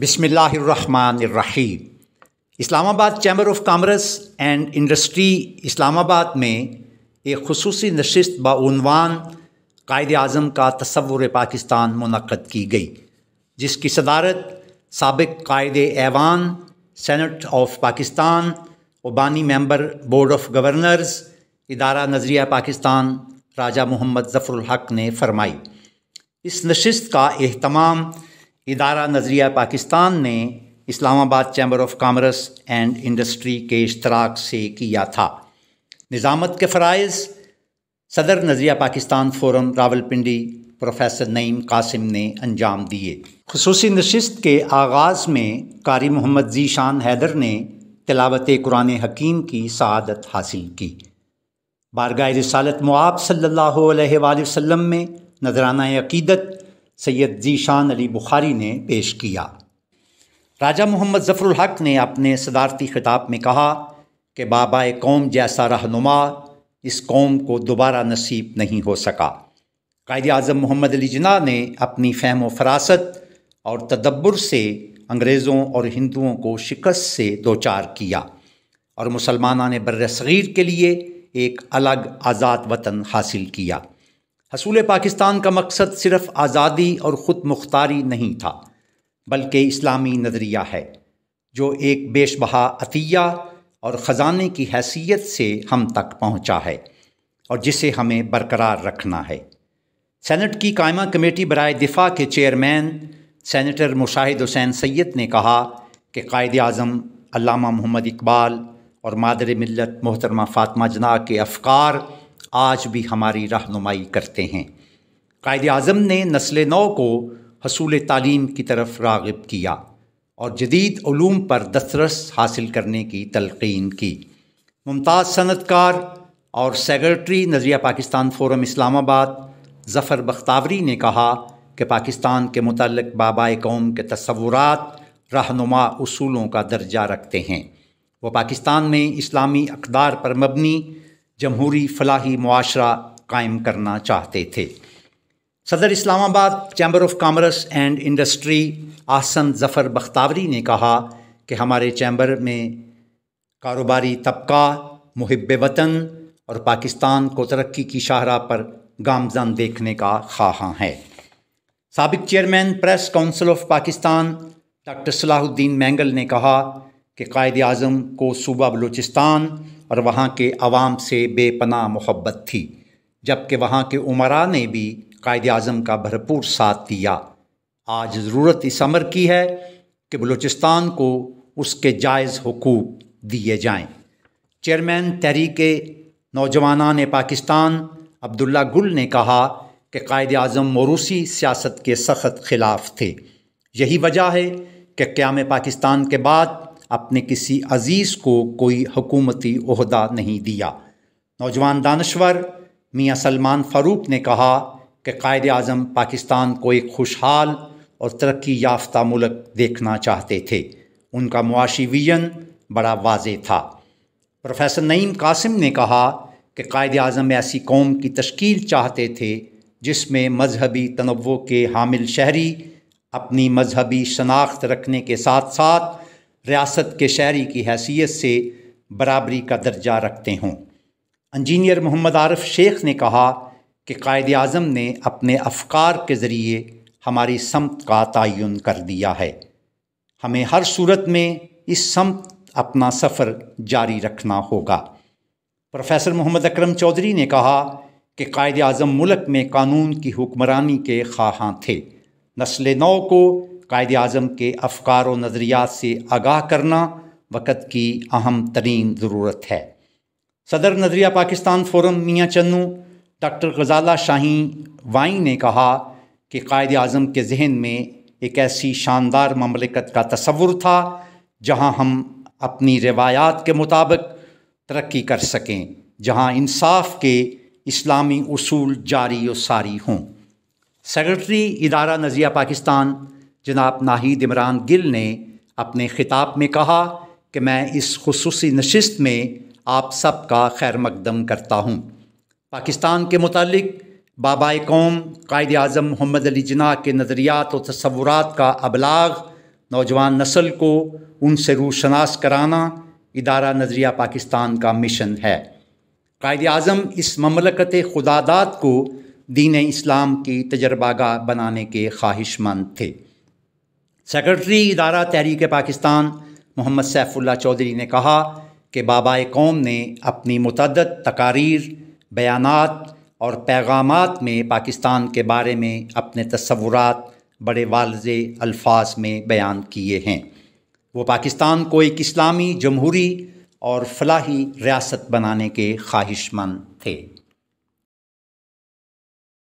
बिसमीम Islamabad chamber of commerce and industry Islamabad में एक खसूस नशस्त बनवान कायद अज़म का तस्वुर पाकिस्तान मनक़द की गई जिसकी सदारत सबक कायद एवान सेनेट ऑफ पाकिस्तान ओबानी बानी मेंबर बोर्ड ऑफ गवर्नर्स इदारा नजरिया पाकिस्तान राजा मोहम्मद ज़फ़रुल हक ने फरमाई इस नशस्त का अहतमाम इदारा नजरिया पाकिस्तान ने Islamabad chamber of commerce and industry के इश्तराक से किया था निज़ामत के फ़रज़ सदर नजरिया पाकिस्तान फोरम रावलपिंडी प्रोफेसर नईम कासिम ने अंजाम दिए खसूस नशस्त के आगाज़ में कारी मोहम्मद जीशान हैदर ने तलावत कुरान हकीम की सदत हासिल की बारगा रसालत मुआब सल्ला वसम में नजराना अकीदत सैयद जीशान अली बुखारी ने पेश किया राजा मोहम्मद ज़फ़रुल हक ने अपने सदारती खिताब में कहा कि बाबा कौम जैसा रहनुमा इस कौम को दोबारा नसीब नहीं हो सका कायद अजम मोहम्मद अली जना ने अपनी फहम व फरासत और तदब्बर से अंग्रेज़ों और हिंदुओं को शिकस्त से दो चार किया और मुसलमाना ने बर के लिए एक अलग आज़ाद वतन हासिल किया हसूल पाकिस्तान का मकसद सिर्फ आज़ादी और ख़ुद मुख्तारी नहीं था बल्कि इस्लामी नज़रिया है जो एक बेश बहा अतिया और ख़जाने की हैसियत से हम तक पहुँचा है और जिसे हमें बरकरार रखना है सेनेट की कायमा कमेटी बरए दिफा के चेयरमैन सेनेटर मुशाहिद हुसैन सैयद ने कहा कि कायद अजम अलामा मोहम्मद इकबाल और मादर मिलत मोहतरमा फ़ातमा जना के अफकार आज भी हमारी रहनुमाई करते हैं कायद अज़म ने नस्ल नौ को हसूल तालीम की तरफ रागब किया और जदीद ूम पर दस्तरस हासिल करने की तलकिन की मुमताज़ सनतकार और सेक्रेटरी नजरिया पाकिस्तान फोरम इस्लामाबाद जफ़र बख्तावरी ने कहा कि पाकिस्तान के मतलब बाबा कौम के तस्वूर रहनुमा असूलों का दर्जा रखते हैं वो पाकिस्तान में इस्लामी अकदार पर मबनी जमहूरी फलाही मुआरा कायम करना चाहते थे सदर Islamabad chamber of commerce and industry Ahsan Zafar Bakhtawari ने कहा कि हमारे चैम्बर में कारोबारी तबका मुहब वतन और पाकिस्तान को तरक्की की शाहरा पर गामजन देखने का ख्वाहां है सबक chairman press council of Pakistan doctor Salahuddin Mengal ने कहा कि कायद अज़म को सूबा बलूचिस्तान और वहाँ के अवाम से बेपना मोहब्बत थी जबकि वहाँ के उमरा ने भी कायद अज़म का भरपूर साथ दिया आज ज़रूरत इस अमर की है कि बलूचिस्तान को उसके जायज़ हकूक़ दिए जाएँ चेयरमैन तहरीक नौजवाना ने पाकिस्तान अब्दुल्ला गुल ने कहा कि कायद अज़म मौरूसी सियासत के सख्त खिलाफ थे यही वजह है कि क्याम पाकिस्तान के बाद अपने किसी अजीज़ को कोई हुकूमती अहदा नहीं दिया नौजवान दानश्वर मियाँ सलमान फ़ारूक ने कहा कि कायद अजम पाकिस्तान को एक खुशहाल और तरक्की याफ्ता मुल्क देखना चाहते थे उनका मुआशी विजन बड़ा वाज था प्रोफेसर नईम कासिम ने कहा कि कायद अजम ऐसी कौम की तश्कील चाहते थे जिसमें मजहबी तनवो के हामिल शहरी अपनी मजहबी शनाख्त रखने के साथ साथ रियासत के शहरी की हैसियत से बराबरी का दर्जा रखते हों इंजीनियर मोहम्मद आरफ शेख ने कहा कि कायद अजम ने अपने अफकार के ज़रिए हमारी समत का तयन कर दिया है हमें हर सूरत में इस समत अपना सफ़र जारी रखना होगा प्रोफेसर मोहम्मद अकरम चौधरी ने कहा कि कायद अजम मुल्क में कानून की हुक्मरानी के खाहां थे नस्ल नौ को कायद अज़म के अफकार व नज़रियात से आगाह करना वक़्त की अहम तरीन ज़रूरत है सदर नज़रिया पाकिस्तान फोरम मियाँ चन्नू डॉक्टर गजाला शाही वाई ने कहा कि कायद अज़म के जहन में एक ऐसी शानदार ममलिकत का तस्वुर था जहाँ हम अपनी रवायात के मुताबिक तरक्की कर सकें जहाँ इंसाफ के इस्लामी असूल जारी व सारी हों सेक्रटरी इदारा नज़िया पाकिस्तान जनाब नाहिद इमरान गिल ने अपने ख़िताब में कहा कि मैं इस खसूस नशस्त में आप सब का खैर मकदम करता हूँ पाकिस्तान के मतलब बाबा कौम कायद अजम मोहम्मद अली जना के नज़रियात और तस्वूर का अबलाग नौजवान नस्ल को उनसे रूशनास कराना इदारा नज़रिया पाकिस्तान का मिशन है कायद अजम इस ममलकत खुदादात को दीन इस्लाम की तजर्बागा बनाने के ख्वाहिशमंद थे सेक्रेटरी इदारा तहरीक पाकिस्तान मोहम्मद सैफुल्ला चौधरी ने कहा कि बाबा कौम ने अपनी मतद तकारीर बयान और पैगाम में पाकिस्तान के बारे में अपने तस्वूर बड़े वालज अल्फाज में बयान किए हैं वो पाकिस्तान को एक इस्लामी जमहूरी और फलाही रियासत बनाने के ख्वाहिशमंद थे